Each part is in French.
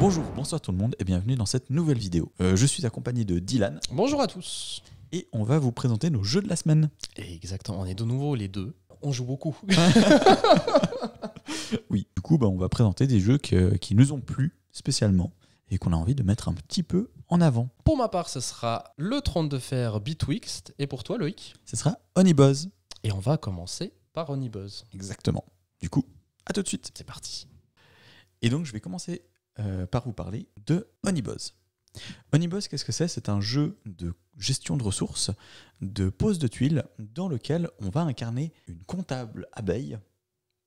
Bonjour, bonsoir tout le monde et bienvenue dans cette nouvelle vidéo. Euh, je suis accompagné de Dylan. Bonjour à tous. Et on va vous présenter nos jeux de la semaine. exactement, on est de nouveau les deux. On joue beaucoup. oui, du coup, bah, on va présenter des jeux qui nous ont plu spécialement et qu'on a envie de mettre un petit peu en avant. Pour ma part, ce sera le Tronc de fer Betwixt et pour toi, Loïc Ce sera Honeybuzz. Et on va commencer par Honeybuzz. Exactement. Du coup, à tout de suite. C'est parti. Et donc, je vais commencer euh, par vous parler de Honeybuzz. Honeybuzz, qu'est-ce que c'est C'est un jeu de gestion de ressources, de pose de tuiles, dans lequel on va incarner une comptable abeille.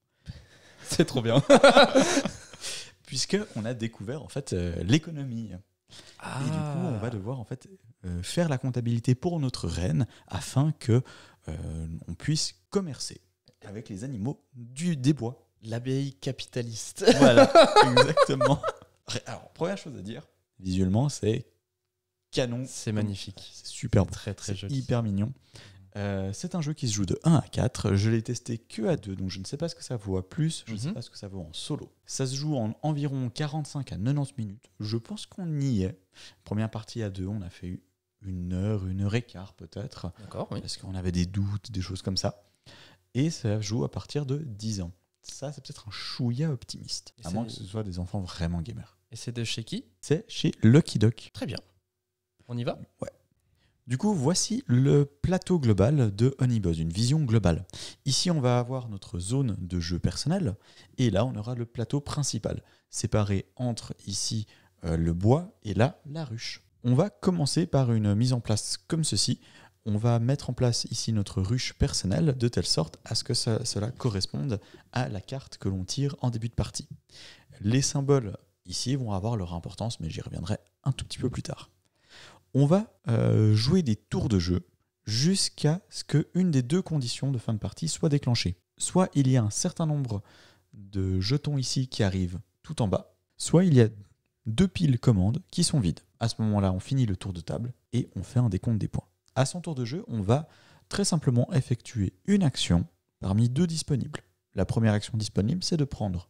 c'est trop bien Puisque on a découvert en fait euh, l'économie. Et du coup, on va ah. devoir en fait euh, faire la comptabilité pour notre reine afin que on puisse commercer avec les animaux du, des bois. L'abeille capitaliste. Voilà, exactement. Alors, première chose à dire, visuellement, c'est canon. C'est magnifique. C'est super Très, très joli. Hyper mignon. Euh, c'est un jeu qui se joue de 1 à 4. Je l'ai testé que à 2, donc je ne sais pas ce que ça vaut à plus, je ne sais mhm. pas ce que ça vaut en solo. Ça se joue en environ 45 à 90 minutes. Je pense qu'on y est. Première partie à 2, on a fait une heure, une heure et quart peut-être. Parce qu'on avait des doutes, des choses comme ça. Et ça joue à partir de 10 ans ça, c'est peut-être un chouïa optimiste. à moins que ce soit des enfants vraiment gamers. Et c'est de chez qui C'est chez Lucky Duck. Très bien. On y va Ouais. Du coup, voici le plateau global de Honeybuzz, une vision globale. Ici, on va avoir notre zone de jeu personnel, et là, on aura le plateau principal, séparé entre ici euh, le bois et là la ruche. On va commencer par une mise en place comme ceci, on va mettre en place ici notre ruche personnelle de telle sorte à ce que cela corresponde à la carte que l'on tire en début de partie. Les symboles ici vont avoir leur importance, mais j'y reviendrai un tout petit peu plus tard. On va euh, jouer des tours de jeu jusqu'à ce qu'une des deux conditions de fin de partie soit déclenchée. Soit il y a un certain nombre de jetons ici qui arrivent tout en bas, soit il y a deux piles commandes qui sont vides. À ce moment-là, on finit le tour de table et on fait un décompte des points. À son tour de jeu, on va très simplement effectuer une action parmi deux disponibles. La première action disponible, c'est de prendre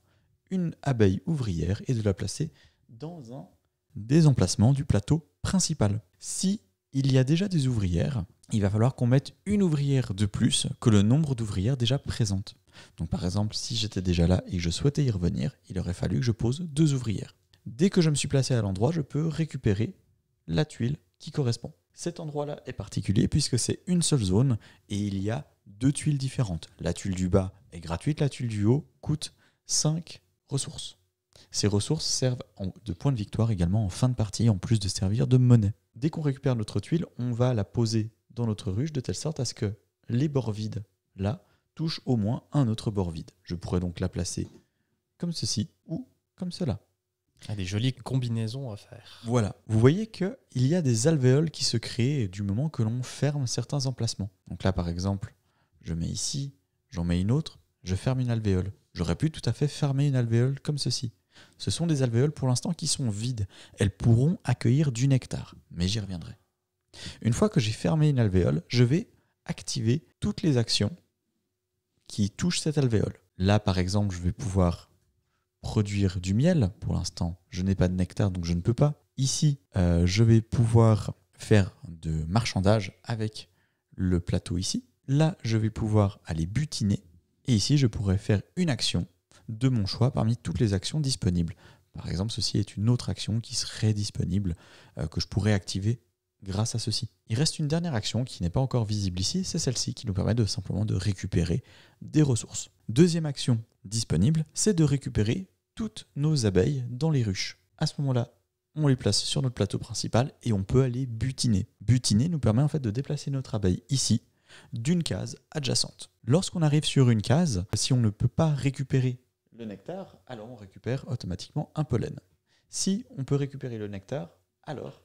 une abeille ouvrière et de la placer dans un des emplacements du plateau principal. Si il y a déjà des ouvrières, il va falloir qu'on mette une ouvrière de plus que le nombre d'ouvrières déjà présentes. Donc par exemple, si j'étais déjà là et que je souhaitais y revenir, il aurait fallu que je pose deux ouvrières. Dès que je me suis placé à l'endroit, je peux récupérer la tuile qui correspond. Cet endroit-là est particulier puisque c'est une seule zone et il y a deux tuiles différentes. La tuile du bas est gratuite, la tuile du haut coûte 5 ressources. Ces ressources servent de point de victoire également en fin de partie, en plus de servir de monnaie. Dès qu'on récupère notre tuile, on va la poser dans notre ruche de telle sorte à ce que les bords vides, là, touchent au moins un autre bord vide. Je pourrais donc la placer comme ceci ou comme cela. Ah, des jolies combinaisons à faire. Voilà. Vous voyez qu'il y a des alvéoles qui se créent du moment que l'on ferme certains emplacements. Donc là, par exemple, je mets ici, j'en mets une autre, je ferme une alvéole. J'aurais pu tout à fait fermer une alvéole comme ceci. Ce sont des alvéoles pour l'instant qui sont vides. Elles pourront accueillir du nectar, mais j'y reviendrai. Une fois que j'ai fermé une alvéole, je vais activer toutes les actions qui touchent cette alvéole. Là, par exemple, je vais pouvoir produire du miel. Pour l'instant, je n'ai pas de nectar, donc je ne peux pas. Ici, euh, je vais pouvoir faire de marchandage avec le plateau ici. Là, je vais pouvoir aller butiner. Et ici, je pourrais faire une action de mon choix parmi toutes les actions disponibles. Par exemple, ceci est une autre action qui serait disponible, euh, que je pourrais activer grâce à ceci. Il reste une dernière action qui n'est pas encore visible ici, c'est celle-ci qui nous permet de simplement de récupérer des ressources. Deuxième action disponible, c'est de récupérer toutes nos abeilles dans les ruches. À ce moment-là, on les place sur notre plateau principal et on peut aller butiner. Butiner nous permet en fait de déplacer notre abeille ici d'une case adjacente. Lorsqu'on arrive sur une case, si on ne peut pas récupérer le nectar, alors on récupère automatiquement un pollen. Si on peut récupérer le nectar, alors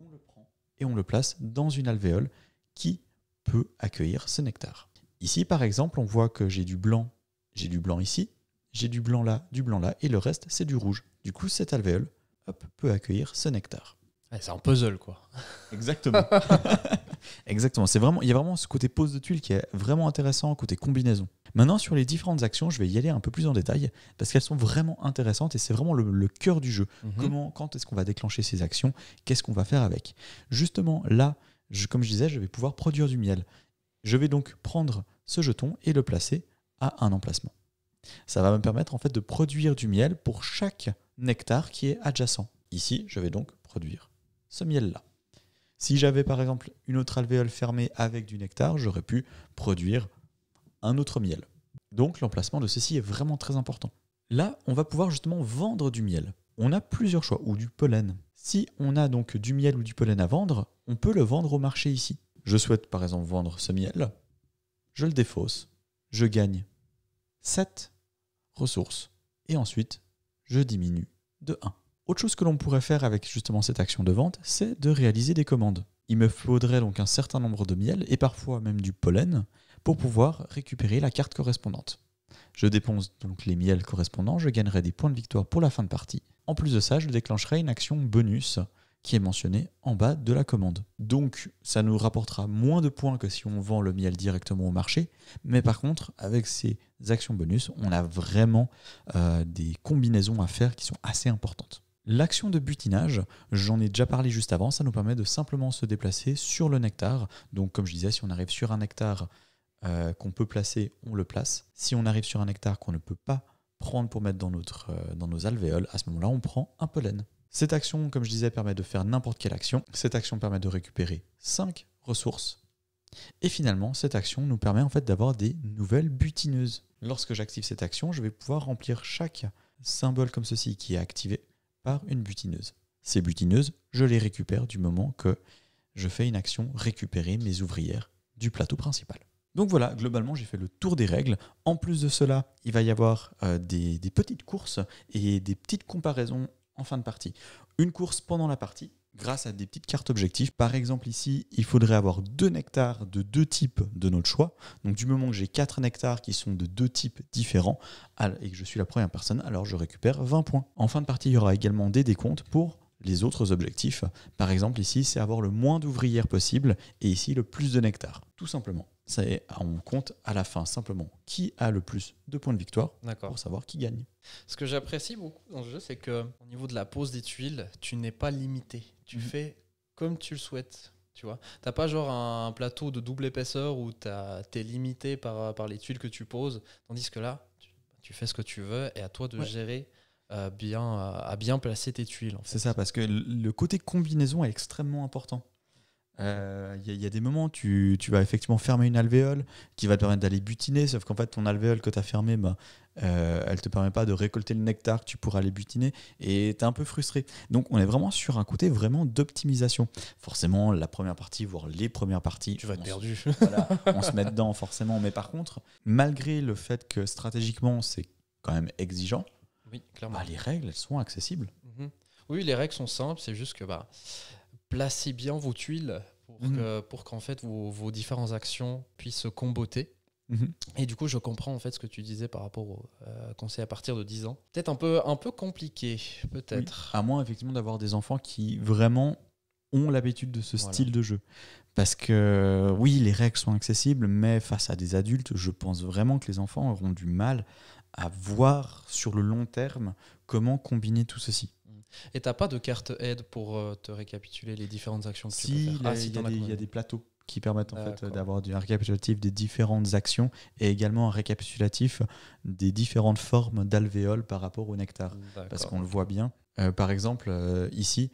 on le prend et on le place dans une alvéole qui peut accueillir ce nectar. Ici par exemple, on voit que j'ai du blanc, j'ai du blanc ici, j'ai du blanc là, du blanc là, et le reste, c'est du rouge. Du coup, cette alvéole hop, peut accueillir ce nectar. c'est un puzzle, quoi. Exactement. Exactement. C'est vraiment, il y a vraiment ce côté pose de tuile qui est vraiment intéressant, côté combinaison. Maintenant, sur les différentes actions, je vais y aller un peu plus en détail parce qu'elles sont vraiment intéressantes et c'est vraiment le, cœur du jeu. Mhm. Comment, quand est-ce qu'on va déclencher ces actions Qu'est-ce qu'on va faire avec Justement, là, comme je disais, je vais pouvoir produire du miel. Je vais donc prendre ce jeton et le placer à un emplacement. Ça va me permettre en fait de produire du miel pour chaque nectar qui est adjacent. Ici, je vais donc produire ce miel-là. Si j'avais par exemple une autre alvéole fermée avec du nectar, j'aurais pu produire un autre miel. Donc l'emplacement de ceci est vraiment très important. Là, on va pouvoir justement vendre du miel. On a plusieurs choix, ou du pollen. Si on a donc du miel ou du pollen à vendre, on peut le vendre au marché ici. Je souhaite par exemple vendre ce miel, je le défausse, je gagne 7 ressources, et ensuite je diminue de 1. Autre chose que l'on pourrait faire avec justement cette action de vente, c'est de réaliser des commandes. Il me faudrait donc un certain nombre de miel et parfois même du pollen pour pouvoir récupérer la carte correspondante. Je dépense donc les miels correspondants, je gagnerai des points de victoire pour la fin de partie. En plus de ça, je déclencherai une action bonus qui est mentionné en bas de la commande. Donc ça nous rapportera moins de points que si on vend le miel directement au marché, mais par contre avec ces actions bonus, on a vraiment euh, des combinaisons à faire qui sont assez importantes. L'action de butinage, j'en ai déjà parlé juste avant, ça nous permet de simplement se déplacer sur le nectar. Donc comme je disais, si on arrive sur un nectar euh, qu'on peut placer, on le place. Si on arrive sur un nectar qu'on ne peut pas prendre pour mettre dans, notre, euh, dans nos alvéoles, à ce moment-là, on prend un pollen. Cette action, comme je disais, permet de faire n'importe quelle action. Cette action permet de récupérer 5 ressources. Et finalement, cette action nous permet en fait d'avoir des nouvelles butineuses. Lorsque j'active cette action, je vais pouvoir remplir chaque symbole comme ceci qui est activé par une butineuse. Ces butineuses, je les récupère du moment que je fais une action récupérer mes ouvrières du plateau principal. Donc voilà, globalement, j'ai fait le tour des règles. En plus de cela, il va y avoir euh, des petites courses et des petites comparaisons en fin de partie, une course pendant la partie, grâce à des petites cartes objectifs. Par exemple, ici, il faudrait avoir deux nectars de deux types de notre choix. Donc, du moment que j'ai quatre nectars qui sont de deux types différents et que je suis la première personne, alors je récupère 20 points. En fin de partie, il y aura également des décomptes pour les autres objectifs. Par exemple, ici, c'est avoir le moins d'ouvrières possible et ici, le plus de nectars, tout simplement et on compte à la fin simplement qui a le plus de points de victoire pour savoir qui gagne. Ce que j'apprécie beaucoup dans ce jeu, c'est que au niveau de la pose des tuiles, tu n'es pas limité. Tu mhm. fais comme tu le souhaites. Tu vois, t'as pas genre un plateau de double épaisseur où tu es limité par, les tuiles que tu poses, tandis que là, tu, fais ce que tu veux et à toi de gérer euh, bien, euh, à bien placer tes tuiles. C'est ça, parce que le côté combinaison est extrêmement important. Il euh, y, a des moments, tu, tu, vas effectivement fermer une alvéole qui va te permettre d'aller butiner, sauf qu'en fait, ton alvéole que tu as fermée bah, euh, elle te permet pas de récolter le nectar que tu pourras aller butiner et tu es un peu frustré. Donc, on est vraiment sur un côté vraiment d'optimisation. Forcément, la première partie, voire les premières parties. Tu vas être perdu. on se met dedans, forcément. Mais par contre, malgré le fait que stratégiquement, c'est quand même exigeant, oui, clairement. Bah, les règles, elles sont accessibles. Mhm. Oui, les règles sont simples, c'est juste que. Bah, placez bien vos tuiles pour mhm. que qu'en fait vos, différentes actions puissent se comboter. Mhm. Et du coup, je comprends en fait ce que tu disais par rapport au conseil euh, à partir de 10 ans. Peut-être un peu, un peu compliqué, peut-être. à moins effectivement d'avoir des enfants qui vraiment ont l'habitude de ce style de jeu. Parce que oui, les règles sont accessibles, mais face à des adultes, je pense vraiment que les enfants auront du mal à voir sur le long terme comment combiner tout ceci. Et t'as pas de carte aide pour euh, te récapituler les différentes actions si, il y, a des plateaux qui permettent en fait d'avoir un récapitulatif des différentes actions et également un récapitulatif des différentes formes d'alvéoles par rapport au nectar. Parce qu'on le voit bien. Euh, par exemple, euh, ici,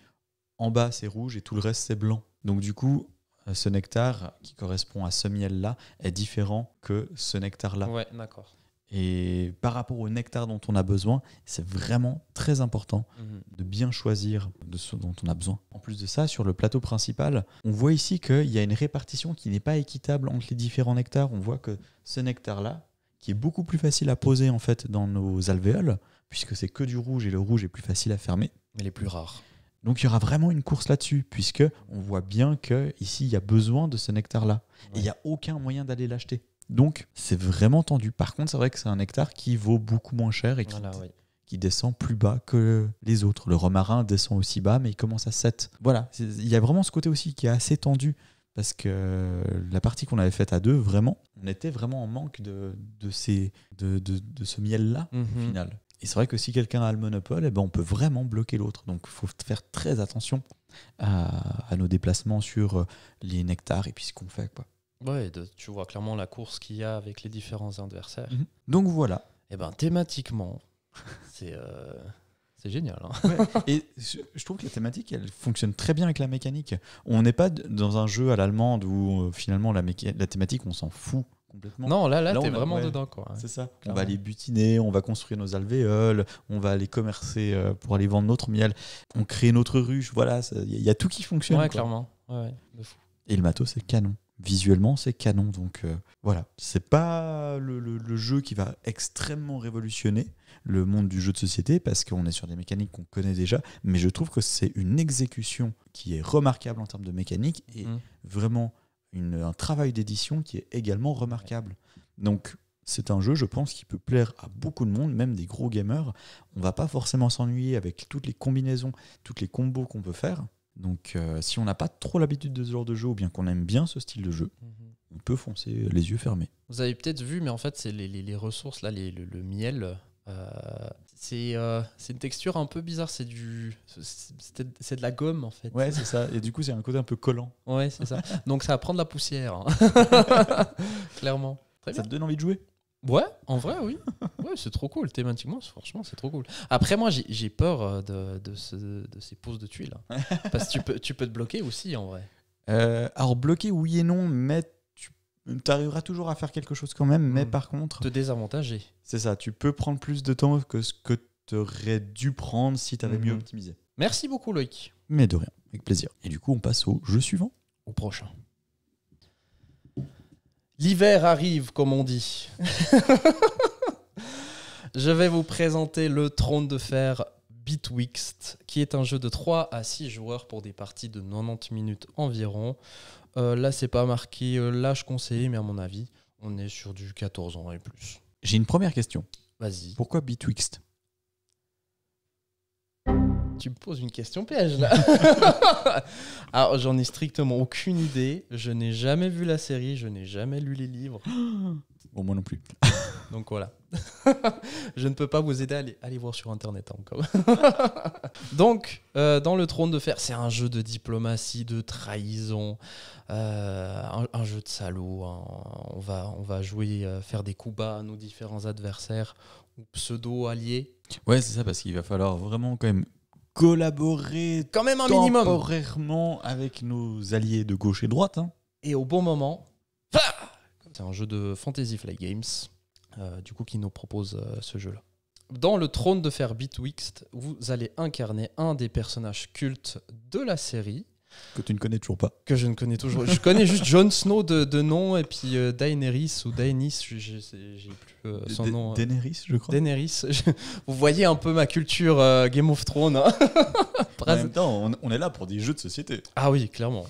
en bas c'est rouge et tout le reste c'est blanc. Donc du coup, ce nectar qui correspond à ce miel-là est différent que ce nectar-là. Ouais, d'accord. Et par rapport au nectar dont on a besoin, c'est vraiment très important mhm. de bien choisir de ce dont on a besoin. En plus de ça, sur le plateau principal, on voit ici qu'il y a une répartition qui n'est pas équitable entre les différents nectars. On voit que ce nectar-là, qui est beaucoup plus facile à poser en fait dans nos alvéoles, puisque c'est que du rouge et le rouge est plus facile à fermer. Mais les plus rare. Donc il y aura vraiment une course là-dessus, puisque on voit bien que ici il y a besoin de ce nectar-là. Et il n'y a aucun moyen d'aller l'acheter. Donc c'est vraiment tendu. Par contre, c'est vrai que c'est un nectar qui vaut beaucoup moins cher et qui, descend plus bas que les autres. Le romarin descend aussi bas, mais il commence à 7. Voilà, il y a vraiment ce côté aussi qui est assez tendu. Parce que la partie qu'on avait faite à deux, vraiment, on était vraiment en manque de, ces, de, ce miel-là, au mhm. final. Et c'est vrai que si quelqu'un a le monopole, eh ben on peut vraiment bloquer l'autre. Donc il faut faire très attention à, à, nos déplacements sur les nectars et puis ce qu'on fait. Quoi. Ouais, tu vois clairement la course qu'il y a avec les différents adversaires. Mhm. Donc voilà. Et eh ben thématiquement, euh, c'est génial. Hein. Et je trouve que la thématique, elle fonctionne très bien avec la mécanique. On n'est pas dans un jeu à l'allemande où euh, finalement la, la thématique, on s'en fout. Complètement. Non, là, là, t'es vraiment dedans. quoi. C'est ça. On va aller butiner, on va construire nos alvéoles, on va aller commercer euh, pour aller vendre notre miel, on crée notre ruche. Voilà, il y, a tout qui fonctionne. Ouais, clairement. Ouais, Et le matos, c'est canon visuellement c'est canon. Donc euh, voilà, c'est pas le, jeu qui va extrêmement révolutionner le monde du jeu de société parce qu'on est sur des mécaniques qu'on connaît déjà, mais je trouve que c'est une exécution qui est remarquable en termes de mécanique et mm. vraiment un travail d'édition qui est également remarquable. Donc c'est un jeu, je pense, qui peut plaire à beaucoup de monde, même des gros gamers. On va pas forcément s'ennuyer avec toutes les combinaisons, toutes les combos qu'on peut faire. Donc, euh, si on n'a pas trop l'habitude de ce genre de jeu ou bien qu'on aime bien ce style de jeu, mhm. on peut foncer les yeux fermés. Vous avez peut-être vu, mais en fait, c'est les, ressources, là, le, miel. Euh, euh, c'est une texture un peu bizarre, c'est du c'est de la gomme en fait. Ouais, c'est ça. Et du coup, c'est un côté un peu collant. Ouais, c'est ça. Donc ça prend de la poussière, hein. clairement. ça te donne envie de jouer Ouais, en vrai, oui. c'est trop cool. Thématiquement, franchement, c'est trop cool. Après, moi, j'ai peur euh, de, ces poses de tuiles. Hein. Parce que tu peux, te bloquer aussi, en vrai. Euh, alors, bloquer, oui et non, mais tu arriveras toujours à faire quelque chose quand même. Mais hmm. par contre. Te désavantager. C'est ça. Tu peux prendre plus de temps que ce que tu aurais dû prendre si tu avais mieux hmm. optimisé. Merci beaucoup, Loïc. Mais de rien, avec plaisir. Et du coup, on passe au jeu suivant. Au prochain. L'hiver arrive, comme on dit. Je vais vous présenter le trône de fer Bitwixt, qui est un jeu de 3 à 6 joueurs pour des parties de 90 minutes environ. Euh, là, c'est pas marqué euh, l'âge conseillé, mais à mon avis, on est sur du 14 ans et plus. J'ai une première question. Vas-y. Pourquoi Bitwixt tu me poses une question piège là. Alors ah, j'en ai strictement aucune idée. Je n'ai jamais vu la série, je n'ai jamais lu les livres. Bon, oh, moi non plus. Donc voilà. je ne peux pas vous aider à aller, voir sur internet encore. Hein, Donc, euh, dans le trône de fer, c'est un jeu de diplomatie, de trahison, euh, un, jeu de salaud. Hein. On, va, on va jouer, euh, faire des coups bas à nos différents adversaires ou pseudo-alliés. Ouais, c'est ça, parce qu'il va falloir vraiment quand même collaborer quand même un minimum temporairement avec nos alliés de gauche et droite. Hein. Et au bon moment, ah, c'est un jeu de Fantasy Flight Games. Euh, du coup, qui nous propose euh, ce jeu-là. Dans le trône de fer Bitwixt, vous allez incarner un des personnages cultes de la série. Que tu ne connais toujours pas. Que je ne connais toujours. je connais juste Jon Snow de, nom et puis euh, Daenerys ou Daenis, j'ai plus son nom. Daenerys, je crois. Daenerys. vous voyez un peu ma culture Game of Thrones. Hein. en même temps, on, est là pour des jeux de société. Ah oui, clairement.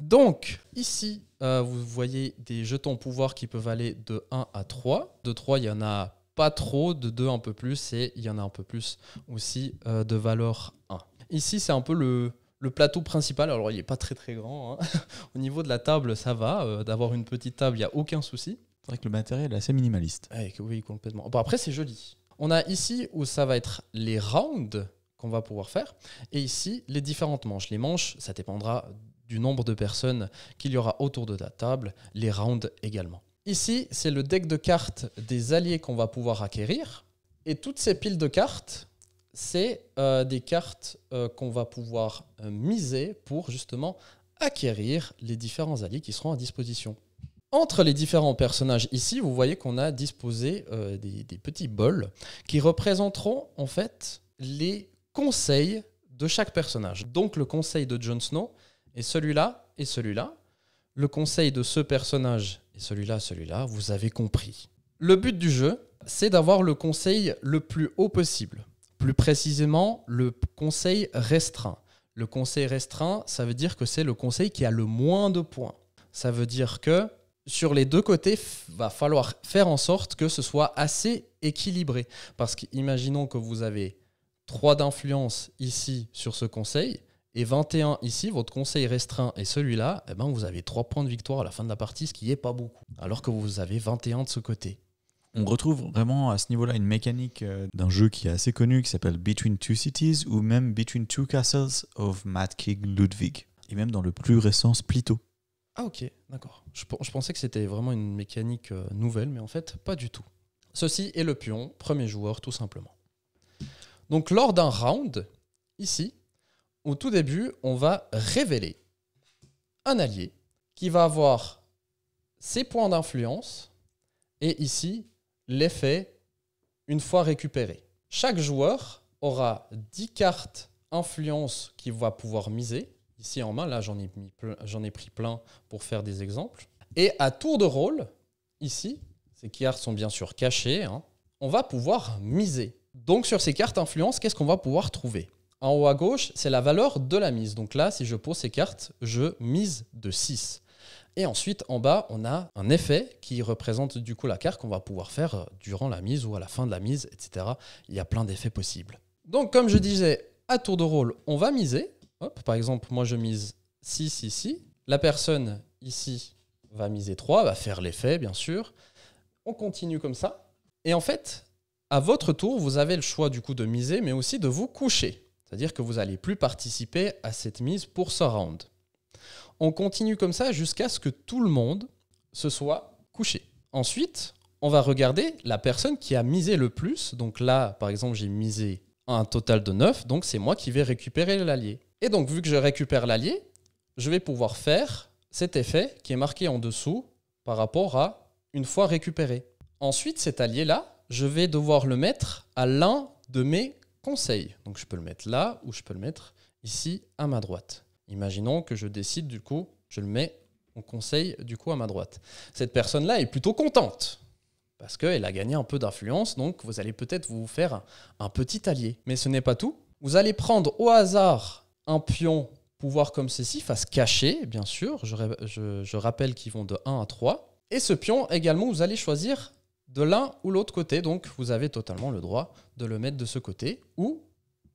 Donc ici, euh, vous voyez des jetons pouvoir qui peuvent aller de 1 à 3. De 3, il y en a pas trop, de 2 un peu plus, et il y en a un peu plus aussi euh, de valeur 1. Ici, c'est un peu le, plateau principal, alors il n'est pas très très grand. Hein. Au niveau de la table, ça va. Euh, d'avoir une petite table, il n'y a aucun souci. C'est vrai que le matériel est assez minimaliste. Eh, oui, complètement. Bon, après, c'est joli. On a ici où ça va être les rounds qu'on va pouvoir faire, et ici les différentes manches. Les manches, ça dépendra du nombre de personnes qu'il y aura autour de la table, les rounds également. Ici, c'est le deck de cartes des alliés qu'on va pouvoir acquérir. Et toutes ces piles de cartes, c'est euh, des cartes euh, qu'on va pouvoir euh, miser pour justement acquérir les différents alliés qui seront à disposition. Entre les différents personnages ici, vous voyez qu'on a disposé des petits bols qui représenteront en fait les conseils de chaque personnage. Donc le conseil de Jon Snow, et celui-là, et celui-là, le conseil de ce personnage, et celui-là, celui-là, vous avez compris. Le but du jeu, c'est d'avoir le conseil le plus haut possible. Plus précisément, le conseil restreint. Le conseil restreint, ça veut dire que c'est le conseil qui a le moins de points. Ça veut dire que sur les deux côtés, va falloir faire en sorte que ce soit assez équilibré. Parce qu'imaginons que vous avez 3 d'influence ici sur ce conseil, et 21 ici, votre conseil restreint est celui-là, eh ben vous avez 3 points de victoire à la fin de la partie, ce qui n'est pas beaucoup, alors que vous avez 21 de ce côté. On retrouve vraiment à ce niveau-là une mécanique euh, d'un jeu qui est assez connu, qui s'appelle Between Two Cities, ou même Between Two Castles of Matt King Ludwig, et même dans le plus récent Splito. Ah ok, d'accord. je pensais que c'était vraiment une mécanique euh, nouvelle, mais en fait, pas du tout. Ceci est le pion, premier joueur tout simplement. Donc lors d'un round, ici, au tout début, on va révéler un allié qui va avoir ses points d'influence et ici l'effet une fois récupéré. Chaque joueur aura 10 cartes influence qu'il va pouvoir miser. Ici en main, là j'en ai, ai, pris plein pour faire des exemples. Et à tour de rôle, ici, ces cartes sont bien sûr cachées, hein, on va pouvoir miser. Donc sur ces cartes influence, qu'est-ce qu'on va pouvoir trouver en haut à gauche, c'est la valeur de la mise. Donc là, si je pose ces cartes, je mise de 6. Et ensuite, en bas, on a un effet qui représente du coup la carte qu'on va pouvoir faire euh, durant la mise ou à la fin de la mise, etc. Il y a plein d'effets possibles. Donc comme je disais, à tour de rôle, on va miser. par exemple, moi je mise 6 ici. La personne ici va miser 3, va faire l'effet bien sûr. On continue comme ça. Et en fait, à votre tour, vous avez le choix du coup de miser, mais aussi de vous coucher. C'est-à-dire que vous n'allez plus participer à cette mise pour ce round. On continue comme ça jusqu'à ce que tout le monde se soit couché. Ensuite, on va regarder la personne qui a misé le plus. Donc là, par exemple, j'ai misé un total de 9, donc c'est moi qui vais récupérer l'allié. Et donc, vu que je récupère l'allié, je vais pouvoir faire cet effet qui est marqué en dessous par rapport à une fois récupéré. Ensuite, cet allié-là, je vais devoir le mettre à l'un de mes conseil. Donc je peux le mettre là ou je peux le mettre ici à ma droite. Imaginons que je décide du coup, je le mets en conseil du coup à ma droite. Cette personne-là est plutôt contente parce qu'elle a gagné un peu d'influence, donc vous allez peut-être vous faire un, petit allié. Mais ce n'est pas tout. Vous allez prendre au hasard un pion pouvoir comme ceci, face cachée, bien sûr. Je, je rappelle qu'ils vont de 1 à 3. Et ce pion également, vous allez choisir de l'un ou l'autre côté. Donc, vous avez totalement le droit de le mettre de ce côté ou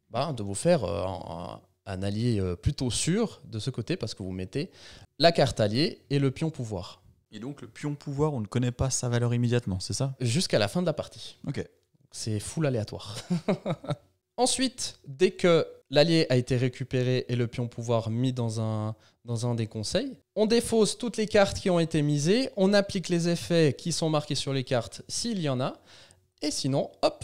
bah, de vous faire euh, un, allié euh, plutôt sûr de ce côté parce que vous mettez la carte alliée et le pion pouvoir. Et donc, le pion pouvoir, on ne connaît pas sa valeur immédiatement, c'est ça Jusqu'à la fin de la partie. Ok. C'est full aléatoire. Ensuite, dès que l'allié a été récupéré et le pion pouvoir mis dans un, dans un des conseils. On défausse toutes les cartes qui ont été misées, on applique les effets qui sont marqués sur les cartes s'il y en a, et sinon, hop,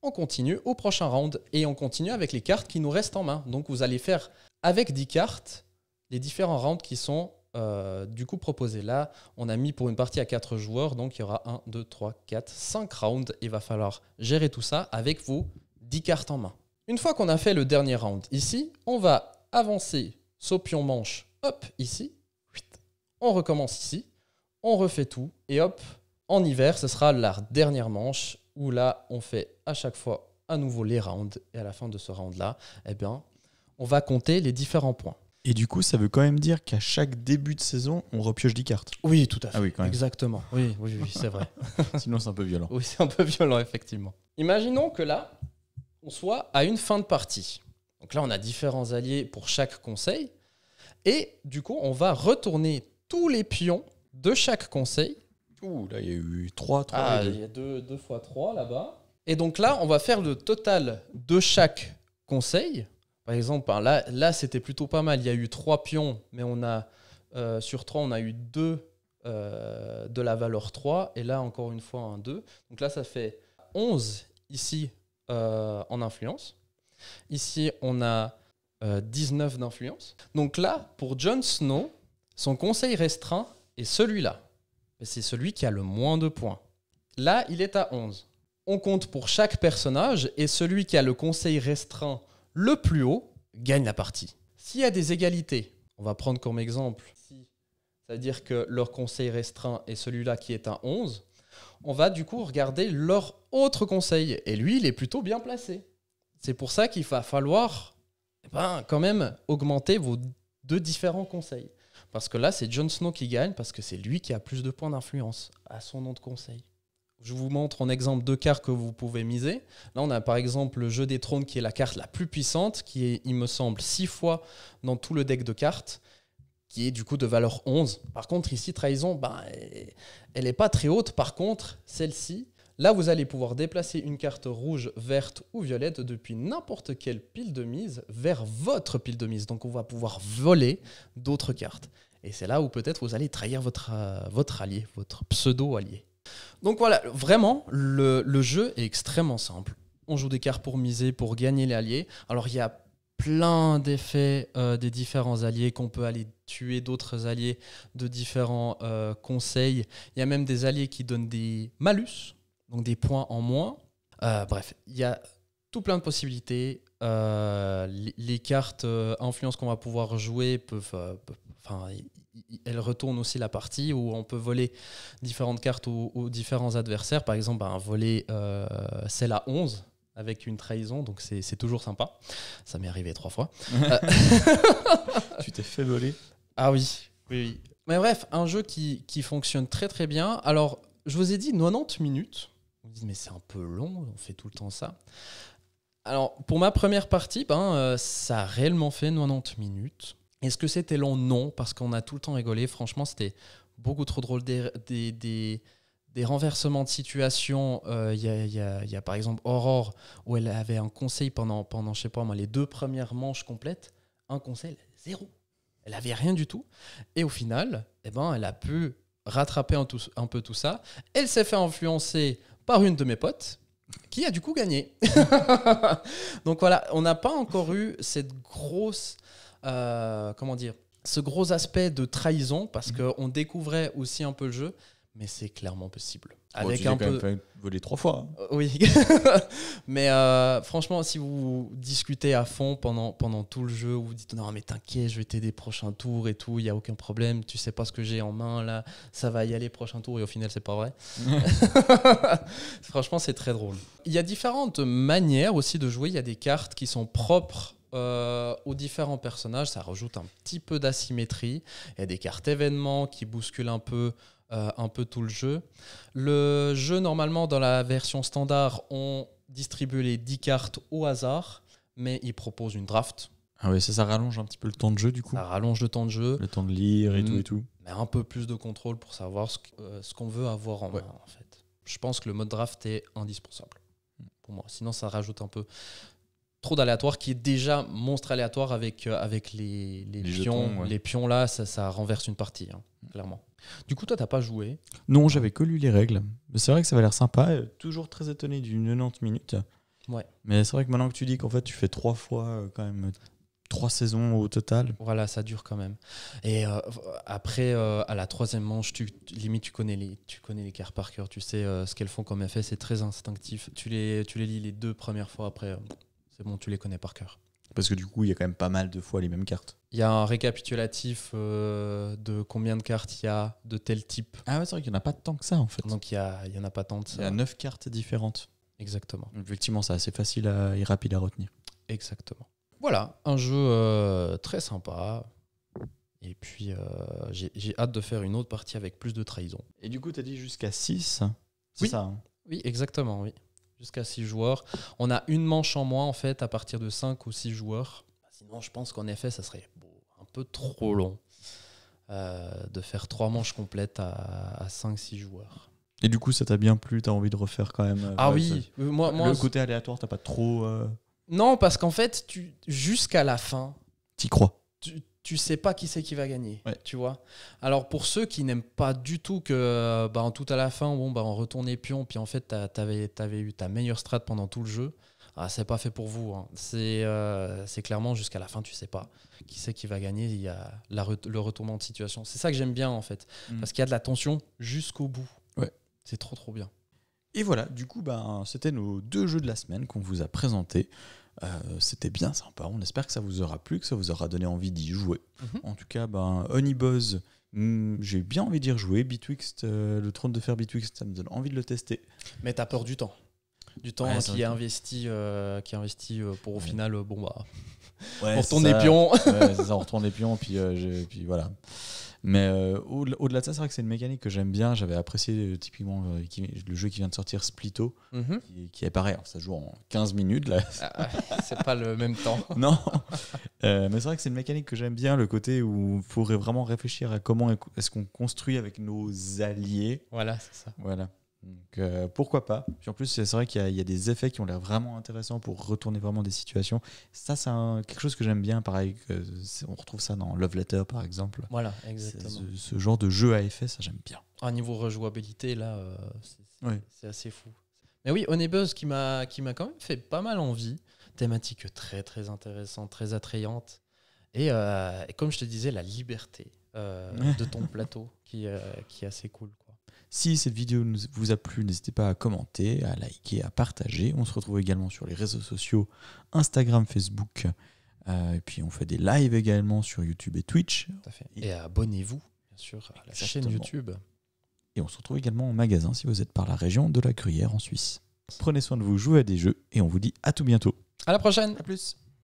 on continue au prochain round et on continue avec les cartes qui nous restent en main. Donc vous allez faire avec 10 cartes les différents rounds qui sont euh, du coup proposés. Là, on a mis pour une partie à 4 joueurs, donc il y aura 1, 2, 3, 4, 5 rounds il va falloir gérer tout ça avec vos 10 cartes en main. Une fois qu'on a fait le dernier round ici, on va avancer ce pion manche hop, ici, on recommence ici, on refait tout, et hop, en hiver, ce sera la dernière manche où là, on fait à chaque fois à nouveau les rounds, et à la fin de ce round-là, eh bien, on va compter les différents points. Et du coup, ça veut quand même dire qu'à chaque début de saison, on repioche 10 cartes. Oui, tout à fait. Ah Exactement. Oui, oui, oui c'est vrai. Sinon, c'est un peu violent. Oui, c'est un peu violent, effectivement. Imaginons que là, on soit à une fin de partie. Donc là, on a différents alliés pour chaque conseil. Et du coup, on va retourner tous les pions de chaque conseil. Ouh, là, il y a eu 3, 3. Ah, il y a 2 fois 3 là-bas. Et donc là, on va faire le total de chaque conseil. Par exemple, hein, là, là c'était plutôt pas mal. Il y a eu 3 pions, mais on a euh, sur 3, on a eu 2 euh, de la valeur 3. Et là, encore une fois, un 2. Donc là, ça fait 11 ici euh, en influence. Ici, on a 19 euh, d'influence. Donc là, pour Jon Snow, son conseil restreint est celui-là. C'est celui qui a le moins de points. Là, il est à 11. On compte pour chaque personnage et celui qui a le conseil restreint le plus haut gagne la partie. S'il y a des égalités, on va prendre comme exemple, c'est-à-dire que leur conseil restreint est celui-là qui est à 11, on va du coup regarder leur autre conseil. Et lui, il est plutôt bien placé. C'est pour ça qu'il va falloir eh ben, quand même augmenter vos deux différents conseils. Parce que là, c'est Jon Snow qui gagne, parce que c'est lui qui a plus de points d'influence à son nom de conseil. Je vous montre en exemple deux cartes que vous pouvez miser. Là, on a par exemple le jeu des trônes qui est la carte la plus puissante, qui est, il me semble, six fois dans tout le deck de cartes, qui est du coup de valeur 11. Par contre, ici, trahison, ben, elle n'est pas très haute. Par contre, celle-ci, Là, vous allez pouvoir déplacer une carte rouge, verte ou violette depuis n'importe quelle pile de mise vers votre pile de mise. Donc on va pouvoir voler d'autres cartes. Et c'est là où peut-être vous allez trahir votre, euh, votre allié, votre pseudo-allié. Donc voilà, vraiment, le, jeu est extrêmement simple. On joue des cartes pour miser, pour gagner les alliés. Alors il y a plein d'effets euh, des différents alliés, qu'on peut aller tuer d'autres alliés de différents euh, conseils. Il y a même des alliés qui donnent des malus donc des points en moins. Euh, bref, il y a tout plein de possibilités. Euh, les, cartes euh, influence qu'on va pouvoir jouer peuvent, enfin, elles retournent aussi la partie où on peut voler différentes cartes aux, différents adversaires. Par exemple, bah, voler celle à 11 avec une trahison, donc c'est toujours sympa. Ça m'est arrivé trois fois. tu t'es fait voler Ah oui, oui, oui. Mais bref, un jeu qui, qui, fonctionne très très bien. Alors, je vous ai dit 90 minutes mais c'est un peu long, on fait tout le temps ça. Alors pour ma première partie, ben, euh, ça a réellement fait 90 minutes. Est-ce que c'était long Non, parce qu'on a tout le temps rigolé. Franchement, c'était beaucoup trop drôle. Des, des, des, renversements de situation. Euh, il y, a, y, a, par exemple Aurore, où elle avait un conseil pendant, pendant je sais pas moi, les deux premières manches complètes. Un conseil, zéro. Elle avait rien du tout. Et au final, et eh ben, elle a pu rattraper un peu tout ça. Elle s'est fait influencer par une de mes potes qui a du coup gagné. Donc voilà, on n'a pas encore eu cette grosse, euh, comment dire, ce gros aspect de trahison parce mhm. qu'on découvrait aussi un peu le jeu mais c'est clairement possible. Avec un peu... quand même voler trois fois. Hein. Euh, oui, mais euh, franchement, si vous discutez à fond pendant, pendant tout le jeu, vous, vous dites non mais t'inquiète, je vais t'aider prochain tour et tout, il y a aucun problème, tu sais pas ce que j'ai en main là, ça va y aller prochain tour et au final c'est pas vrai. franchement, c'est très drôle. Il y a différentes manières aussi de jouer. Il y a des cartes qui sont propres euh, aux différents personnages, ça rajoute un petit peu d'asymétrie. Il y a des cartes événements qui bousculent un peu euh, un peu tout le jeu. Le jeu, normalement, dans la version standard, on distribue les 10 cartes au hasard, mais il propose une draft. Ah oui, ça, ça rallonge un petit peu le temps de jeu du coup. Ça rallonge le temps de jeu. Le temps de lire et tout et mm. tout. Mais un peu plus de contrôle pour savoir ce euh, qu'on veut avoir en main en fait. Je pense que le mode draft est indispensable mm. pour moi. Sinon, ça rajoute un peu trop d'aléatoire qui est déjà monstre aléatoire avec, euh, avec les, pions. Les pions là, ça, renverse une partie. Hein clairement. Du coup, toi, t'as pas joué Non, j'avais que lu les règles. C'est vrai que ça va l'air sympa. toujours très étonné d'une 90 minutes. Ouais. Mais c'est vrai que maintenant que tu dis qu'en fait, tu fais trois fois euh, quand même trois saisons au total. Voilà, ça dure quand même. Et euh, après, euh, à la troisième manche, tu, limite, tu connais, les, tu connais les cartes par cœur, tu sais ce qu'elles font comme effet, c'est très instinctif. Tu les, tu les lis les deux premières fois, après, c'est bon, tu les connais par cœur. Parce que du coup, il y a quand même pas mal de fois les mêmes cartes. Il y a un récapitulatif euh, de combien de cartes il y a de tel type. Ah ouais, c'est vrai qu'il n'y en a pas tant que ça en fait. Donc il n'y en a pas tant que ça. Il y a 9 cartes différentes. Exactement. Effectivement, c'est assez facile et rapide à retenir. Exactement. Voilà, un jeu euh, très sympa. Et puis, euh, j'ai hâte de faire une autre partie avec plus de trahison. Et du coup, tu as dit jusqu'à 6 C'est ça hein. Oui, exactement, oui jusqu'à 6 joueurs. On a une manche en moins, en fait, à partir de 5 ou 6 joueurs. Sinon, je pense qu'en effet, ça serait un peu trop long euh, de faire 3 manches complètes à, à 5-6 joueurs. Et du coup, ça t'a bien plu, t'as envie de refaire quand même. Euh, ah bah, oui, euh, moi, moi, le côté aléatoire, t'as pas trop. Non, parce qu'en fait, tu jusqu'à la fin. T'y crois tu sais pas qui c'est qui va gagner, tu vois. Alors pour ceux qui n'aiment pas du tout que euh, bah, tout à la fin, bon bah on retournait pion, puis en fait tu avais, eu ta meilleure strat pendant tout le jeu. Ah, c'est pas fait pour vous. Hein. Euh, c'est clairement jusqu'à la fin, tu sais pas qui c'est qui va gagner. Il y a la le retournement de situation. C'est ça que j'aime bien en fait, mm. parce qu'il y a de la tension jusqu'au bout. Ouais. C'est trop trop bien. Et voilà, du coup, ben, c'était nos deux jeux de la semaine qu'on vous a présentés. Euh, c'était bien sympa. On espère que ça vous aura plu, que ça vous aura donné envie d'y jouer. Mhm. En tout cas, ben, Honey Buzz, mm, j'ai bien envie d'y rejouer. Betwixt, euh, le trône de fer Betwixt, ça me donne envie de le tester. Mais t'as peur du temps. Du temps hein, qui, est investi, euh, qui investi pour au final, bon bah. pour on retourne ça. les pions. retourne les pions, puis, puis voilà. Mais euh, au-delà de ça, c'est vrai que c'est une mécanique que j'aime bien. J'avais apprécié euh, typiquement euh, le jeu qui vient de sortir, Splito, mhm. qui, est pareil. ça joue en 15 minutes. Ah, ah, c'est pas le même temps. non. mais c'est vrai que c'est une mécanique que j'aime bien, le côté où il faudrait vraiment réfléchir à comment est-ce qu'on construit avec nos alliés. Voilà, c'est ça. Voilà. Donc, euh, pourquoi pas Puis en plus, c'est vrai qu'il y, a des effets qui ont l'air vraiment intéressants pour retourner vraiment des situations. Ça, c'est quelque chose que j'aime bien. Pareil, on retrouve ça dans Love Letter, par exemple. Voilà, exactement. Ce, genre de jeu à effet, ça, j'aime bien. À niveau rejouabilité, là, euh, c'est assez fou. Mais oui, Onebuzz qui m'a quand même fait pas mal envie. Thématique très, très intéressante, très attrayante. Et, euh, et comme je te disais, la liberté de ton plateau qui, qui est assez cool. Si cette vidéo vous a plu, n'hésitez pas à commenter, à liker, à partager. On se retrouve également sur les réseaux sociaux Instagram, Facebook. Euh, et puis on fait des lives également sur YouTube et Twitch. Et, abonnez-vous, bien sûr, à la chaîne YouTube. Et on se retrouve également en magasin si vous êtes par la région de la Gruyère en Suisse. Prenez soin de vous, jouez à des jeux et on vous dit à tout bientôt. À la prochaine. À plus.